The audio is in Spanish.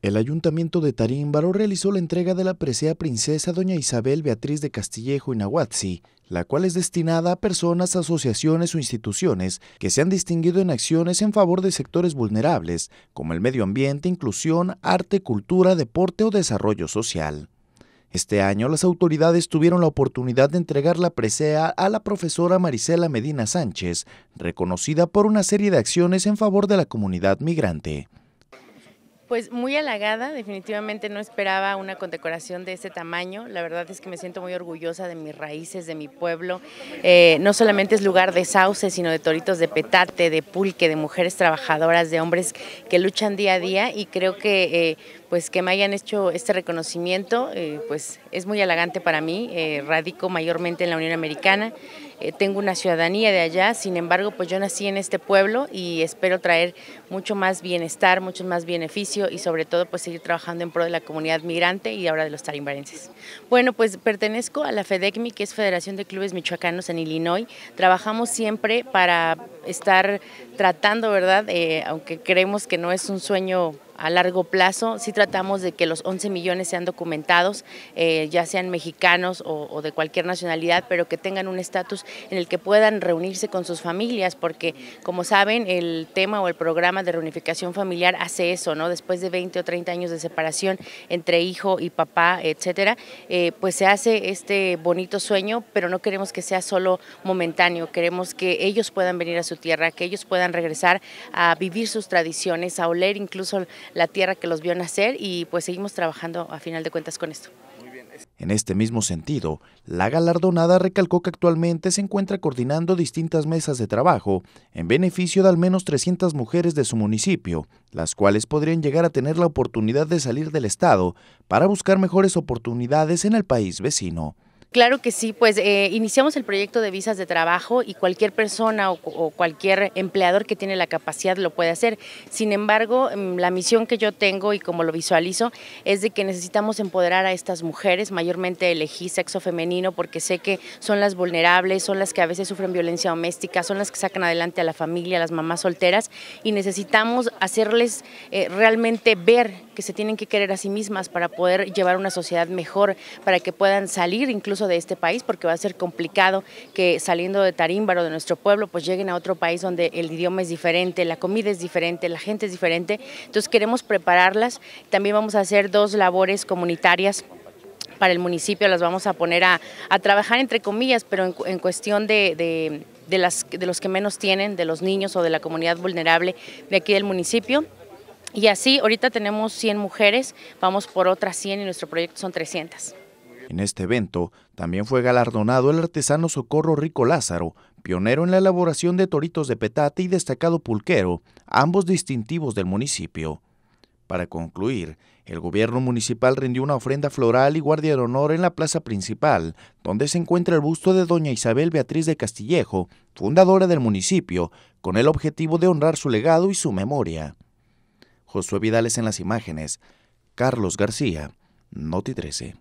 El Ayuntamiento de Tarímbaro realizó la entrega de la presea princesa doña Isabel Beatriz de Castillejo y Nahuatzi, la cual es destinada a personas, asociaciones o instituciones que se han distinguido en acciones en favor de sectores vulnerables, como el medio ambiente, inclusión, arte, cultura, deporte o desarrollo social. Este año las autoridades tuvieron la oportunidad de entregar la presea a la profesora Marisela Medina Sánchez, reconocida por una serie de acciones en favor de la comunidad migrante. Pues muy halagada, definitivamente no esperaba una condecoración de este tamaño. La verdad es que me siento muy orgullosa de mis raíces, de mi pueblo. Eh, no solamente es lugar de sauces, sino de toritos de petate, de pulque, de mujeres trabajadoras, de hombres que luchan día a día y creo que eh, pues que me hayan hecho este reconocimiento eh, pues es muy halagante para mí. radico mayormente en la Unión Americana. Eh, tengo una ciudadanía de allá, sin embargo, pues yo nací en este pueblo y espero traer mucho más bienestar, mucho más beneficio y sobre todo pues seguir trabajando en pro de la comunidad migrante y ahora de los tarimbarenses. Bueno, pues pertenezco a la FEDECMI, que es Federación de Clubes Michoacanos en Illinois. Trabajamos siempre para estar tratando, ¿verdad? Eh, aunque creemos que no es un sueño a largo plazo. Sí tratamos de que los 11 millones sean documentados, eh, ya sean mexicanos o, de cualquier nacionalidad, pero que tengan un estatus en el que puedan reunirse con sus familias, porque como saben, el tema o el programa de reunificación familiar hace eso, ¿no? Después de 20 o 30 años de separación entre hijo y papá, etcétera, eh, pues se hace este bonito sueño, pero no queremos que sea solo momentáneo, queremos que ellos puedan venir a su tierra, que ellos puedan regresar a vivir sus tradiciones, a oler incluso la tierra que los vio nacer y pues seguimos trabajando a final de cuentas con esto. En este mismo sentido, la galardonada recalcó que actualmente se encuentra coordinando distintas mesas de trabajo en beneficio de al menos 300 mujeres de su municipio, las cuales podrían llegar a tener la oportunidad de salir del Estado para buscar mejores oportunidades en el país vecino. Claro que sí, pues eh, iniciamos el proyecto de visas de trabajo y cualquier persona o, cualquier empleador que tiene la capacidad lo puede hacer. Sin embargo, mm, la misión que yo tengo y como lo visualizo es de que necesitamos empoderar a estas mujeres, mayormente elegí sexo femenino porque sé que son las vulnerables, son las que a veces sufren violencia doméstica, son las que sacan adelante a la familia, a las mamás solteras y necesitamos hacerles eh, realmente ver que se tienen que querer a sí mismas para poder llevar una sociedad mejor, para que puedan salir incluso de este país, porque va a ser complicado que saliendo de Tarímbaro, de nuestro pueblo, pues lleguen a otro país donde el idioma es diferente, la comida es diferente, la gente es diferente. Entonces queremos prepararlas. También vamos a hacer dos labores comunitarias para el municipio, las vamos a poner a, trabajar entre comillas, pero en, cuestión de, las, de los que menos tienen, de los niños o de la comunidad vulnerable de aquí del municipio. Y así, ahorita tenemos 100 mujeres, vamos por otras 100 y nuestro proyecto son 300. En este evento también fue galardonado el artesano Socorro Rico Lázaro, pionero en la elaboración de toritos de petate y destacado pulquero, ambos distintivos del municipio. Para concluir, el gobierno municipal rindió una ofrenda floral y guardia de honor en la plaza principal, donde se encuentra el busto de doña Isabel Beatriz de Castillejo, fundadora del municipio, con el objetivo de honrar su legado y su memoria. Josué Vidales en las imágenes, Carlos García, Noti 13.